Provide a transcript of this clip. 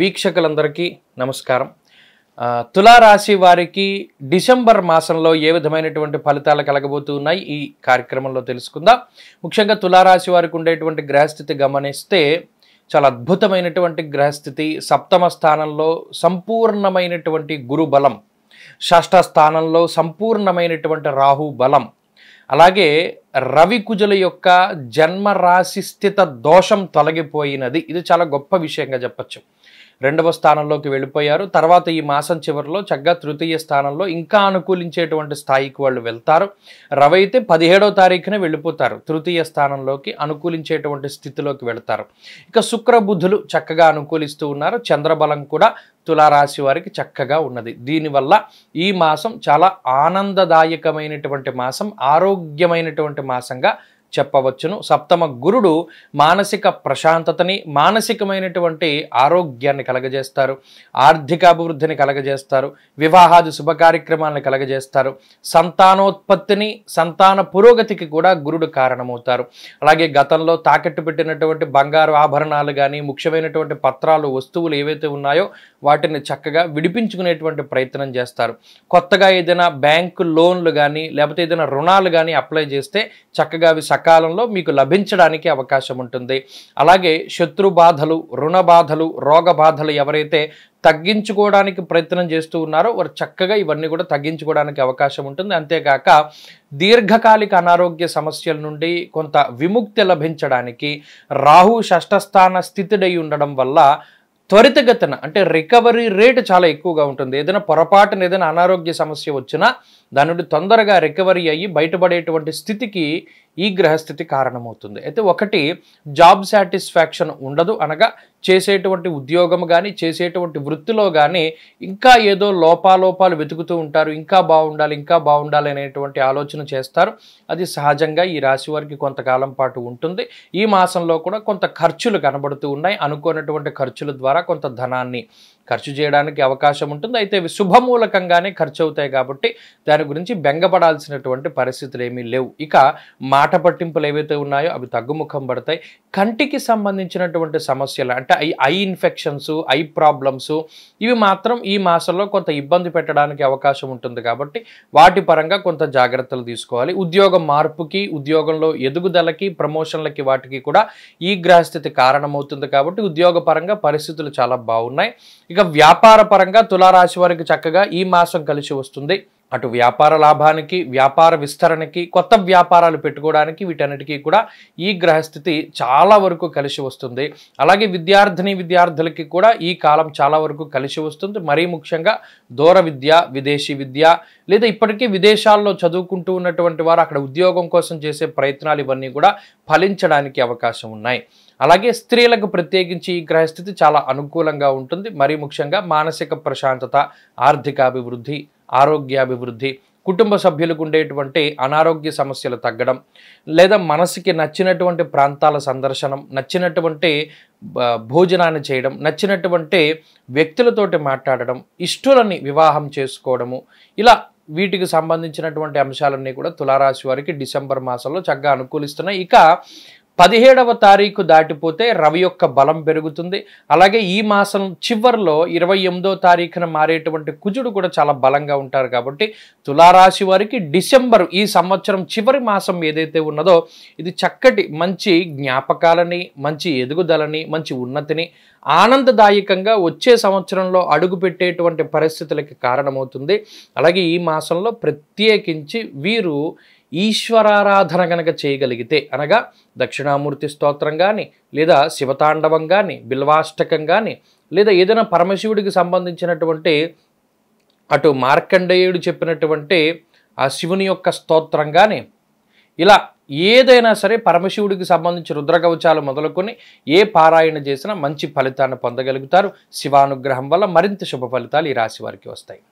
వీక్షకులందరికీ నమస్కారం తులారాశి వారికి డిసెంబర్ మాసంలో ఏ విధమైనటువంటి ఫలితాలు కలగబోతున్నాయి ఈ కార్యక్రమంలో తెలుసుకుందాం ముఖ్యంగా తులారాశి వారికి ఉండేటువంటి గ్రహస్థితి గమనిస్తే చాలా అద్భుతమైనటువంటి గ్రహస్థితి సప్తమ స్థానంలో సంపూర్ణమైనటువంటి గురు బలం షష్ఠ స్థానంలో సంపూర్ణమైనటువంటి రాహు బలం అలాగే రవి కుజుల యొక్క జన్మరాశి స్థిత దోషం తొలగిపోయినది ఇది చాలా గొప్ప విషయంగా చెప్పచ్చు రెండవ స్థానంలోకి వెళ్ళిపోయారు తర్వాత ఈ మాసం చివరిలో చక్కగా తృతీయ స్థానంలో ఇంకా అనుకూలించేటువంటి స్థాయికి వాళ్ళు వెళ్తారు రవి అయితే పదిహేడవ తారీఖున వెళ్ళిపోతారు తృతీయ స్థానంలోకి అనుకూలించేటువంటి స్థితిలోకి వెళతారు ఇక శుక్రబుద్ధులు చక్కగా అనుకూలిస్తూ ఉన్నారు చంద్రబలం కూడా తులారాశి వారికి చక్కగా ఉన్నది దీనివల్ల ఈ మాసం చాలా ఆనందదాయకమైనటువంటి మాసం ఆరోగ్యమైనటువంటి మాసంగా చెప్పవచ్చును సప్తమ గురుడు మానసిక ప్రశాంతతని మానసికమైనటువంటి ఆరోగ్యాన్ని కలగజేస్తారు ఆర్థికాభివృద్ధిని కలగజేస్తారు వివాహాది శుభ కార్యక్రమాలను కలగజేస్తారు సంతానోత్పత్తిని సంతాన పురోగతికి కూడా గురుడు కారణమవుతారు అలాగే గతంలో తాకట్టు పెట్టినటువంటి బంగారు ఆభరణాలు కానీ ముఖ్యమైనటువంటి పత్రాలు వస్తువులు ఏవైతే ఉన్నాయో వాటిని చక్కగా విడిపించుకునేటువంటి ప్రయత్నం చేస్తారు కొత్తగా ఏదైనా బ్యాంకు లోన్లు కానీ లేకపోతే ఏదైనా రుణాలు కానీ అప్లై చేస్తే చక్కగా అవి సకాలంలో మీకు లభించడానికి అవకాశం ఉంటుంది అలాగే శత్రు బాధలు రుణ బాధలు రోగ బాధలు ఎవరైతే తగ్గించుకోవడానికి ప్రయత్నం చేస్తూ ఉన్నారో వారు చక్కగా ఇవన్నీ కూడా తగ్గించుకోవడానికి అవకాశం ఉంటుంది అంతేకాక దీర్ఘకాలిక అనారోగ్య సమస్యల నుండి కొంత విముక్తి లభించడానికి రాహు షష్టస్థాన స్థితిడై ఉండడం వల్ల త్వరితగతిన అంటే రికవరీ రేటు చాలా ఎక్కువగా ఉంటుంది ఏదైనా పొరపాటున ఏదైనా అనారోగ్య సమస్య వచ్చినా దాని నుండి తొందరగా రికవరీ అయ్యి బయటపడేటువంటి స్థితికి ఈ గ్రహస్థితి కారణమవుతుంది అయితే ఒకటి జాబ్ సాటిస్ఫాక్షన్ ఉండదు అనగా చేసేటువంటి ఉద్యోగం కానీ చేసేటువంటి వృత్తిలో కానీ ఇంకా ఏదో లోపాలోపాలు వెతుకుతూ ఉంటారు ఇంకా బాగుండాలి ఇంకా బాగుండాలి అనేటువంటి ఆలోచన చేస్తారు అది సహజంగా ఈ రాశి వారికి కొంతకాలం పాటు ఉంటుంది ఈ మాసంలో కూడా కొంత ఖర్చులు కనబడుతూ ఉన్నాయి అనుకోనటువంటి ఖర్చుల ద్వారా కొంత ధనాన్ని ఖర్చు చేయడానికి అవకాశం ఉంటుంది అయితే శుభమూలకంగానే ఖర్చు అవుతాయి కాబట్టి దాని గురించి బెంగపడాల్సినటువంటి పరిస్థితులు ఏమీ లేవు ఇక మా ఆట పట్టింపులు ఏవైతే ఉన్నాయో అవి తగ్గుముఖం పడతాయి కంటికి సంబంధించినటువంటి సమస్యలు అంటే eye eye infections eye problems ఇవి మాత్రం ఈ మాసంలో కొంత ఇబ్బంది పెట్టడానికి అవకాశం ఉంటుంది కాబట్టి వాటి పరంగా కొంత జాగ్రత్తలు తీసుకోవాలి ఉద్యోగ మార్పుకి ఉద్యోగంలో ఎదుగుదలకి ప్రమోషన్లకి వాటికి కూడా ఈ గ్రహస్థితి కారణమవుతుంది కాబట్టి ఉద్యోగ పరంగా పరిస్థితులు చాలా బాగున్నాయి ఇక వ్యాపార పరంగా తులారాశి వారికి చక్కగా ఈ మాసం కలిసి వస్తుంది అటు వ్యాపార లాభానికి వ్యాపార విస్తరణకి కొత్త వ్యాపారాలు పెట్టుకోవడానికి వీటన్నిటికీ కూడా ఈ గ్రహస్థితి చాలా వరకు కలిసి వస్తుంది అలాగే విద్యార్థిని విద్యార్థులకి కూడా ఈ కాలం చాలా వరకు కలిసి వస్తుంది మరీ ముఖ్యంగా దూర విద్య విదేశీ విద్య లేదా ఇప్పటికీ విదేశాల్లో చదువుకుంటూ ఉన్నటువంటి వారు అక్కడ ఉద్యోగం కోసం చేసే ప్రయత్నాలు ఇవన్నీ కూడా ఫలించడానికి అవకాశం ఉన్నాయి అలాగే స్త్రీలకు ప్రత్యేకించి ఈ గ్రహస్థితి చాలా అనుకూలంగా ఉంటుంది మరీ ముఖ్యంగా మానసిక ప్రశాంతత ఆర్థికాభివృద్ధి ఆరోగ్యాభివృద్ధి కుటుంబ సభ్యులకు ఉండేటువంటి అనారోగ్య సమస్యలు తగ్గడం లేదా మనసుకి నచ్చినటువంటి ప్రాంతాల సందర్శనం నచ్చినటువంటి భోజనాన్ని చేయడం నచ్చినటువంటి వ్యక్తులతోటి మాట్లాడడం ఇష్టులని వివాహం చేసుకోవడము ఇలా వీటికి సంబంధించినటువంటి అంశాలన్నీ కూడా తులారాశి వారికి డిసెంబర్ మాసంలో చక్కగా అనుకూలిస్తున్నాయి ఇక పదిహేడవ తారీఖు దాటిపోతే రవి యొక్క బలం పెరుగుతుంది అలాగే ఈ మాసం చివరిలో ఇరవై ఎనిమిదో తారీఖున మారేటువంటి కుజుడు కూడా చాలా బలంగా ఉంటారు కాబట్టి తులారాశి వారికి డిసెంబర్ ఈ సంవత్సరం చివరి మాసం ఏదైతే ఉన్నదో ఇది చక్కటి మంచి జ్ఞాపకాలని మంచి ఎదుగుదలని మంచి ఉన్నతిని ఆనందదాయకంగా వచ్చే సంవత్సరంలో అడుగుపెట్టేటువంటి పరిస్థితులకి కారణమవుతుంది అలాగే ఈ మాసంలో ప్రత్యేకించి వీరు ఈశ్వరారాధన గనక చేయగలిగితే అనగా దక్షిణామూర్తి స్తోత్రం కానీ లేదా శివతాండవం కానీ బిల్వాష్టకం కానీ లేదా ఏదైనా పరమశివుడికి సంబంధించినటువంటి అటు మార్కండేయుడు చెప్పినటువంటి ఆ శివుని యొక్క స్తోత్రం కానీ ఇలా ఏదైనా సరే పరమశివుడికి సంబంధించి రుద్రకవచాలు మొదలుకొని ఏ పారాయణ చేసినా మంచి ఫలితాన్ని పొందగలుగుతారు శివానుగ్రహం వల్ల మరింత శుభ ఫలితాలు ఈ రాశి వారికి వస్తాయి